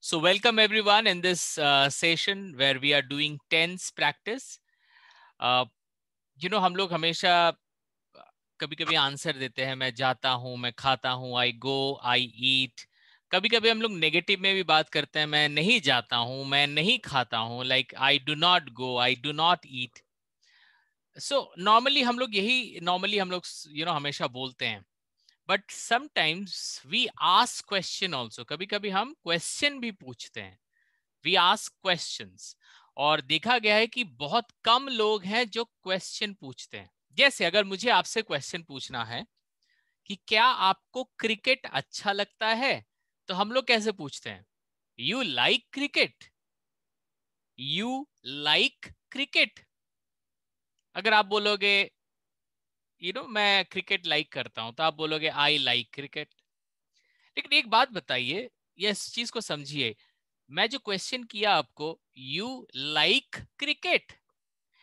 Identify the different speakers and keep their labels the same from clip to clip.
Speaker 1: So welcome everyone in this uh, session where we are doing tense practice. Uh, you know हम लोग हमेशा कभी कभी answer देते हैं मैं जाता हूँ मैं खाता हूँ आई गो आई ईट कभी कभी हम लोग नेगेटिव में भी बात करते हैं मैं नहीं जाता हूँ मैं नहीं खाता हूँ like I do not go I do not eat so normally हम लोग यही नॉर्मली हम लोग यू you नो know, हमेशा बोलते हैं but sometimes we ask question also कभी कभी हम क्वेश्चन भी पूछते हैं वी आस्क क्वेश्चन और देखा गया है कि बहुत कम लोग हैं जो क्वेश्चन पूछते हैं जैसे अगर मुझे आपसे क्वेश्चन पूछना है कि क्या आपको क्रिकेट अच्छा लगता है तो हम लोग कैसे पूछते हैं you like cricket you like cricket अगर आप बोलोगे यू नो मैं क्रिकेट लाइक करता हूं तो आप बोलोगे आई लाइक क्रिकेट लेकिन एक बात बताइए ये इस चीज को समझिए मैं जो क्वेश्चन किया आपको यू लाइक क्रिकेट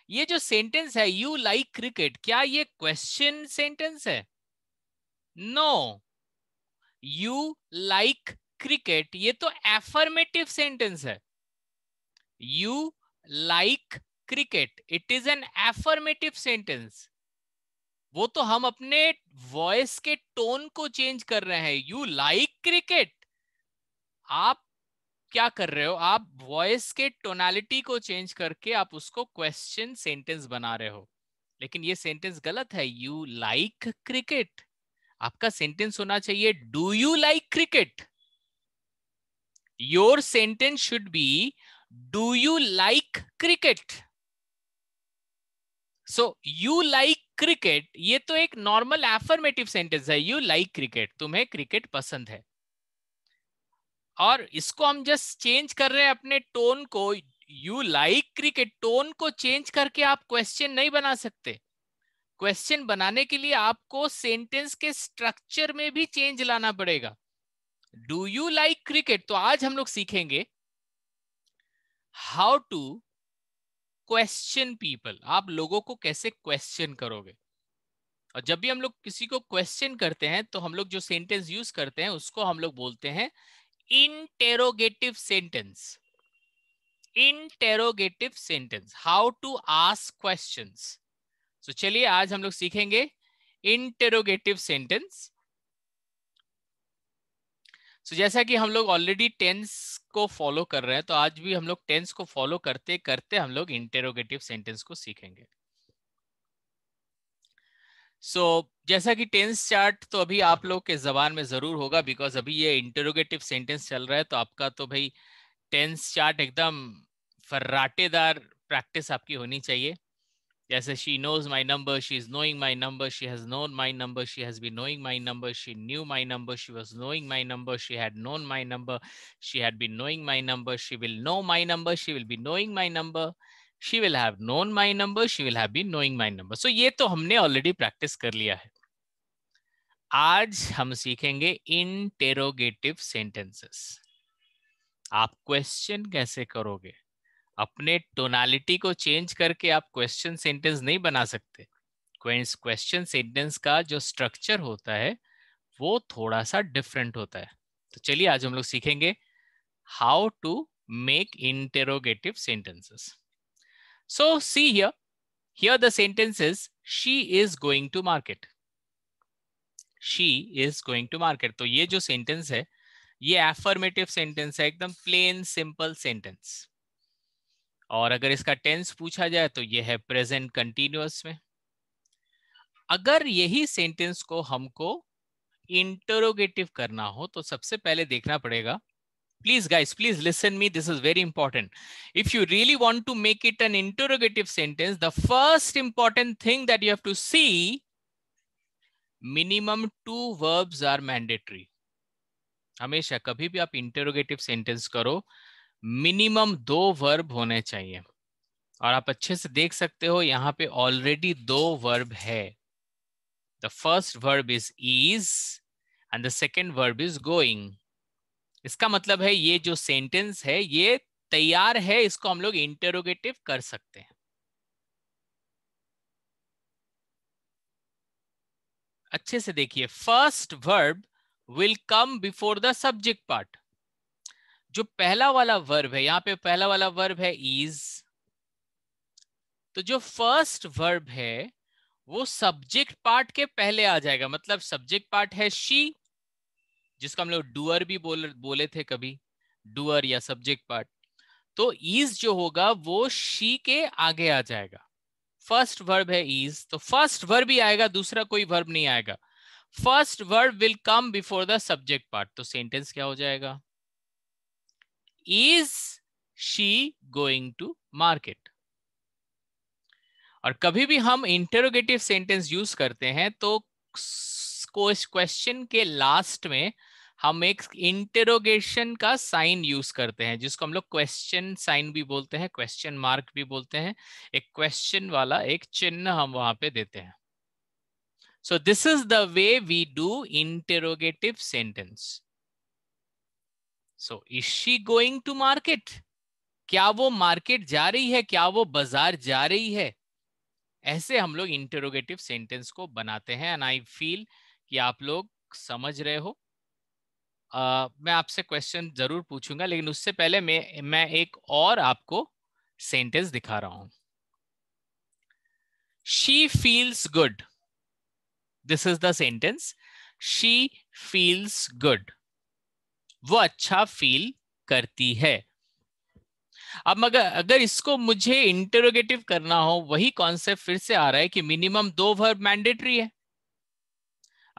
Speaker 1: ये जो सेंटेंस है यू लाइक क्रिकेट क्या ये क्वेश्चन सेंटेंस है नो यू लाइक क्रिकेट ये तो एफर्मेटिव सेंटेंस है you like cricket it is an affirmative sentence वो तो हम अपने वॉइस के टोन को चेंज कर रहे हैं यू लाइक क्रिकेट आप क्या कर रहे हो आप वॉइस के टोनालिटी को चेंज करके आप उसको क्वेश्चन सेंटेंस बना रहे हो लेकिन ये सेंटेंस गलत है यू लाइक क्रिकेट आपका सेंटेंस होना चाहिए do you like cricket your sentence should be do you like cricket so you like cricket ये तो एक नॉर्मल एफर्मेटिव सेंटेंस है यू लाइक क्रिकेट तुम्हें क्रिकेट पसंद है और इसको हम जस्ट चेंज कर रहे हैं अपने टोन को यू लाइक क्रिकेट टोन को चेंज करके आप क्वेश्चन नहीं बना सकते क्वेश्चन बनाने के लिए आपको सेंटेंस के स्ट्रक्चर में भी चेंज लाना पड़ेगा डू यू लाइक क्रिकेट तो आज हम लोग सीखेंगे हाउ टू क्वेश्चन पीपल आप लोगों को कैसे क्वेश्चन करोगे और जब भी हम लोग किसी को क्वेश्चन करते हैं तो हम लोग जो सेंटेंस यूज करते हैं उसको हम लोग बोलते हैं interrogative sentence interrogative sentence how to ask question तो चलिए आज हम लोग सीखेंगे इंटेरोगेटिव सेंटेंस सो so, जैसा कि हम लोग ऑलरेडी टेंस को फॉलो कर रहे हैं तो आज भी हम लोग टेंस को फॉलो करते करते हम लोग इंटेरोगेटिव सेंटेंस को सीखेंगे सो so, जैसा कि टेंस चार्ट तो अभी आप लोग के जबान में जरूर होगा बिकॉज अभी ये इंटेरोगेटिव सेंटेंस चल रहा है तो आपका तो भाई टेंस चार्ट एकदम फर्राटेदार प्रैक्टिस आपकी होनी चाहिए Yes, she knows my number. She is knowing my number. She has known my number. She has been knowing my number. She knew my number. She was knowing my number. She had known my number. She had been knowing my number. She will know my number. She will be knowing my number. She will have known my number. She will have been knowing my number. So ये तो हमने already practice कर लिया है आज हम सीखेंगे interrogative sentences. आप question कैसे करोगे अपने टोनालिटी को चेंज करके आप क्वेश्चन सेंटेंस नहीं बना सकते क्वेश्चन सेंटेंस का जो स्ट्रक्चर होता है वो थोड़ा सा डिफरेंट होता है तो चलिए आज हम लोग सीखेंगे how to make interrogative sentences so see here here the sentences she is going to market she is going to market तो ये जो सेंटेंस है ये एफर्मेटिव सेंटेंस है एकदम प्लेन सिंपल सेंटेंस और अगर इसका टेंस पूछा जाए तो यह है प्रेजेंट कंटिन्यूस में अगर यही सेंटेंस को हमको इंटरोगेटिव करना हो तो सबसे पहले देखना पड़ेगा please guys please listen me this is very important if you really want to make it an interrogative sentence the first important thing that you have to see minimum two verbs are mandatory हमेशा कभी भी आप interrogative sentence करो minimum दो verb होने चाहिए और आप अच्छे से देख सकते हो यहां पे ऑलरेडी दो वर्ब है the first verb is is and the second verb is going इसका मतलब है ये जो सेंटेंस है ये तैयार है इसको हम लोग इंटरोगेटिव कर सकते हैं अच्छे से देखिए first verb will come before the subject part जो पहला वाला वर्ब है यहां पे पहला वाला वर्ब है इज तो जो फर्स्ट वर्ब है वो सब्जेक्ट पार्ट के पहले आ जाएगा मतलब सब्जेक्ट पार्ट है शी जिसको हम लोग डूअर भी बोल बोले थे कभी डूअर या सब्जेक्ट पार्ट तो इज जो होगा वो शी के आगे आ जाएगा फर्स्ट वर्ब है इज तो फर्स्ट वर्ब ही आएगा दूसरा कोई वर्ब नहीं आएगा first verb will come before the subject part तो सेंटेंस क्या हो जाएगा is she going to market और कभी भी हम इंटेरोगेटिव सेंटेंस यूज करते हैं तो क्वेश्चन के लास्ट में हम एक इंटेरोगेशन का साइन यूज करते हैं जिसको हम लोग क्वेश्चन साइन भी बोलते हैं क्वेश्चन मार्क भी बोलते हैं एक क्वेश्चन वाला एक चिन्ह हम वहां पे देते हैं so this is the way we do interrogative sentence so is she going to market क्या वो मार्केट जा रही है क्या वो बाजार जा रही है ऐसे हम लोग इंटरोगेटिव सेंटेंस को बनाते हैं एंड आई फील कि आप लोग समझ रहे हो uh, मैं आपसे क्वेश्चन जरूर पूछूंगा लेकिन उससे पहले मैं मैं एक और आपको सेंटेंस दिखा रहा हूं she feels good this is the sentence she feels good वो अच्छा फील करती है अब मगर अगर इसको मुझे इंटरोगेटिव करना हो वही कॉन्सेप्ट फिर से आ रहा है कि मिनिमम दो वर्ब मैंडेटरी है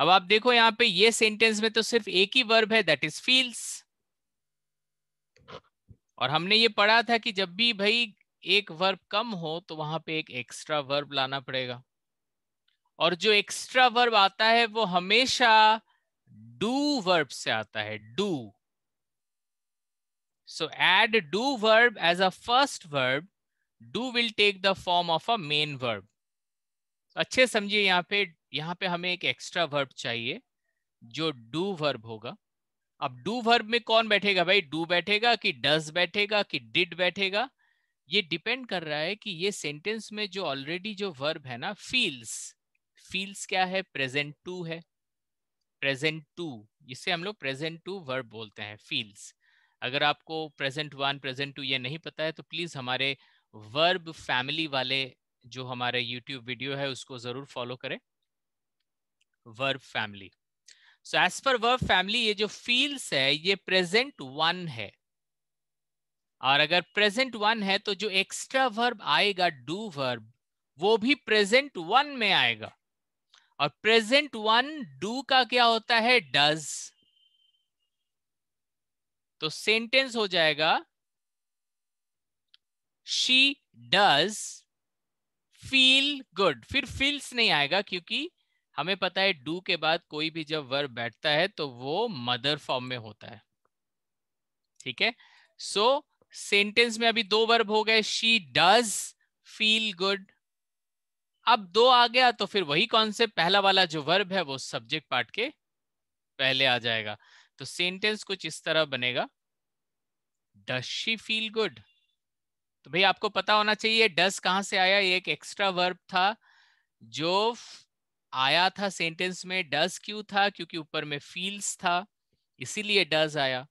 Speaker 1: अब आप देखो यहां पे ये सेंटेंस में तो सिर्फ एक ही वर्ब है दैट इज फील्स और हमने ये पढ़ा था कि जब भी भाई एक वर्ब कम हो तो वहां पे एक एक्स्ट्रा वर्ब लाना पड़ेगा और जो एक्स्ट्रा वर्ब आता है वो हमेशा डू वर्ब से आता है do so add do verb as a first verb do will take the form of a main verb अच्छे समझिए यहाँ पे यहाँ पे हमें एक एक्स्ट्रा वर्ब चाहिए जो डू वर्ब होगा अब डू वर्ब में कौन बैठेगा भाई डू बैठेगा कि डज बैठेगा कि डिड बैठेगा ये डिपेंड कर रहा है कि ये सेंटेंस में जो ऑलरेडी जो वर्ब है ना फील्स फील्स क्या है प्रेजेंट टू है प्रेजेंट टू जिसे हम लोग प्रेजेंट टू वर्ब बोलते हैं फील्स अगर आपको प्रेजेंट वन प्रेजेंट टू ये नहीं पता है तो प्लीज़ हमारे वर्ब फैमिली वाले जो हमारे यूट्यूब वीडियो है उसको ज़रूर फॉलो करें verb family so as per verb family ये जो फील्स है ये प्रेजेंट वन है और अगर प्रेजेंट वन है तो जो एक्स्ट्रा वर्ब आएगा डू वर्ब वो भी प्रेजेंट वन में आएगा और प्रेजेंट वन डू का क्या होता है डज तो सेंटेंस हो जाएगा शी डज फील गुड फिर फील्स नहीं आएगा क्योंकि हमें पता है डू के बाद कोई भी जब वर्ब बैठता है तो वो मदर फॉर्म में होता है ठीक है सो so, सेंटेंस में अभी दो वर्ब हो गए शी डज फील गुड अब दो आ गया तो फिर वही कॉन्सेप्ट पहला वाला जो वर्ब है वो सब्जेक्ट पार्ट के पहले आ जाएगा तो सेंटेंस कुछ इस तरह बनेगा डस शी फील गुड तो भाई आपको पता होना चाहिए डस कहां से आया ये एक एक्स्ट्रा वर्ब था जो आया था सेंटेंस में डस क्यों था क्योंकि ऊपर में फील्स था इसीलिए डस आया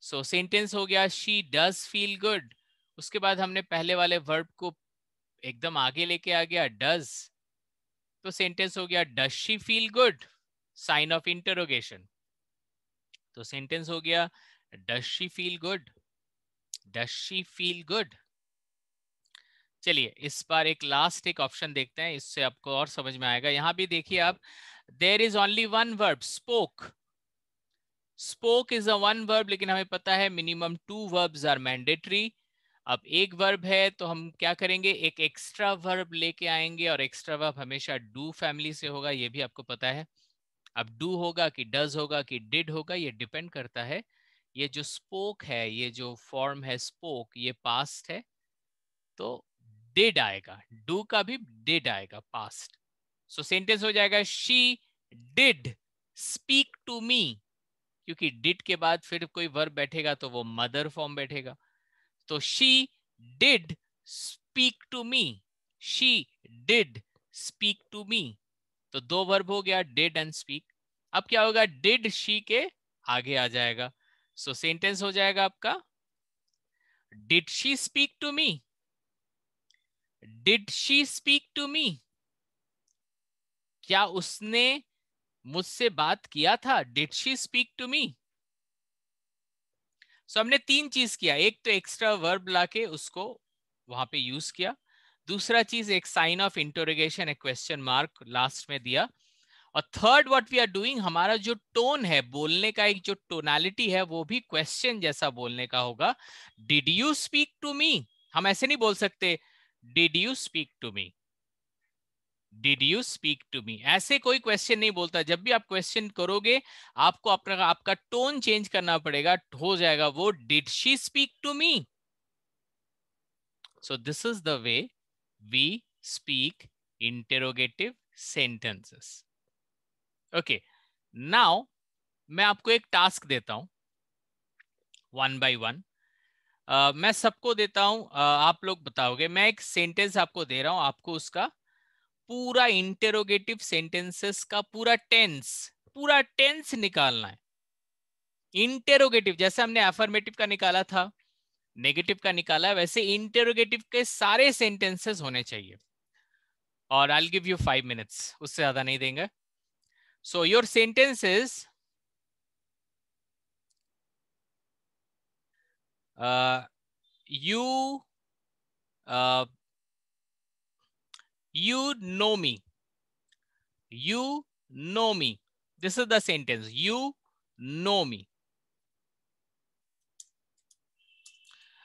Speaker 1: सो so, सेंटेंस हो गया शी डस फील गुड उसके बाद हमने पहले वाले वर्ब को एकदम आगे लेके आ गया डज तो सेंटेंस हो गया does she feel good sign of interrogation तो सेंटेंस हो गया does she feel good does she feel good चलिए इस बार एक लास्ट एक ऑप्शन देखते हैं इससे आपको और समझ में आएगा यहां भी देखिए आप there is only one verb spoke spoke is a one verb लेकिन हमें पता है minimum two verbs are mandatory अब एक वर्ब है तो हम क्या करेंगे एक एक्स्ट्रा वर्ब लेके आएंगे और एक्स्ट्रा वर्ब हमेशा डू फैमिली से होगा ये भी आपको पता है अब डू होगा कि डज होगा कि डिड होगा ये डिपेंड करता है ये जो स्पोक है ये जो फॉर्म है स्पोक ये पास्ट है तो डिड आएगा डू का भी डिड आएगा पास्ट सो सेंटेंस हो जाएगा she did speak to me क्योंकि डिड के बाद फिर कोई वर्ब बैठेगा तो वो मदर फॉर्म बैठेगा तो she did speak to me she did speak to me तो दो वर्ब हो गया डिड एंड स्पीक अब क्या होगा डिड शी के आगे आ जाएगा सो so, सेंटेंस हो जाएगा आपका did she speak to me did she speak to me क्या उसने मुझसे बात किया था did she speak to me so हमने तीन चीज किया एक तो एक्स्ट्रा वर्ब लाके उसको वहां पे यूज किया दूसरा चीज एक साइन ऑफ इंटोरोगेशन एक क्वेश्चन मार्क लास्ट में दिया और third what we are doing हमारा जो टोन है बोलने का एक जो टोनालिटी है वो भी क्वेश्चन जैसा बोलने का होगा did you speak to me हम ऐसे नहीं बोल सकते did you speak to me did you speak to me ऐसे कोई क्वेश्चन नहीं बोलता जब भी आप क्वेश्चन करोगे आपको अपना आपका टोन चेंज करना पड़ेगा हो जाएगा वो did she speak to me so this is the way we speak interrogative sentences okay now मैं आपको एक टास्क देता हूं वन बाई वन मैं सबको देता हूं uh, आप लोग बताओगे मैं एक सेंटेंस आपको दे रहा हूं आपको उसका पूरा इंटेरोगेटिव सेंटेंसेस का पूरा टेंस पूरा टेंस निकालना है इंटेरोगेटिव जैसे हमने एफर्मेटिव का निकाला था नेगेटिव का निकाला वैसे इंटेरोगेटिव के सारे सेंटेंसेस होने चाहिए और I give you five minutes उससे ज्यादा नहीं देंगे so your sentences you You know me. You know me. This is the sentence. You know me.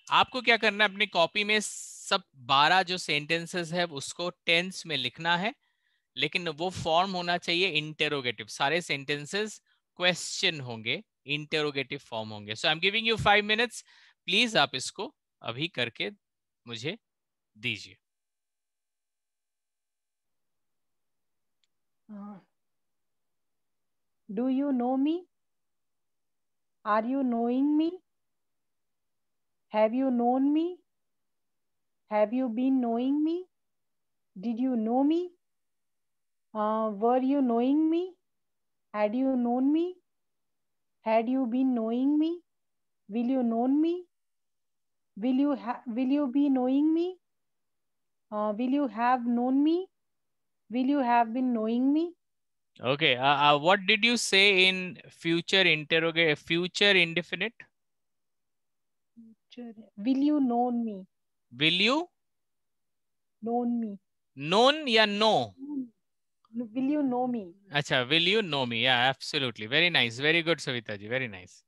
Speaker 1: आपको क्या करना है अपनी कॉपी में सब 12 जो सेंटेंसेस है उसको टेंस में लिखना है लेकिन वो फॉर्म होना चाहिए इंटेरोगेटिव सारे सेंटेंसेस क्वेश्चन होंगे इंटेरोगेटिव फॉर्म होंगे so I am giving you five minutes please आप इसको अभी करके मुझे दीजिए Uh-huh. do you know me? Are you knowing me? Have you known me? Have you been knowing me? Did you know me? Uh, were you knowing me? Had you known me? Had you been knowing me? Will you know me? Will you, will you be knowing me? Uh, will you have known me? will you have been knowing me? Okay. Uh, uh, what did you say in future interrogate future indefinite? Future. Will you know me? Will you? Known me. Known Yeah. no? Will you know me? Acha, will you know me? Yeah, absolutely. Very nice. Very good, Savita ji. Very nice.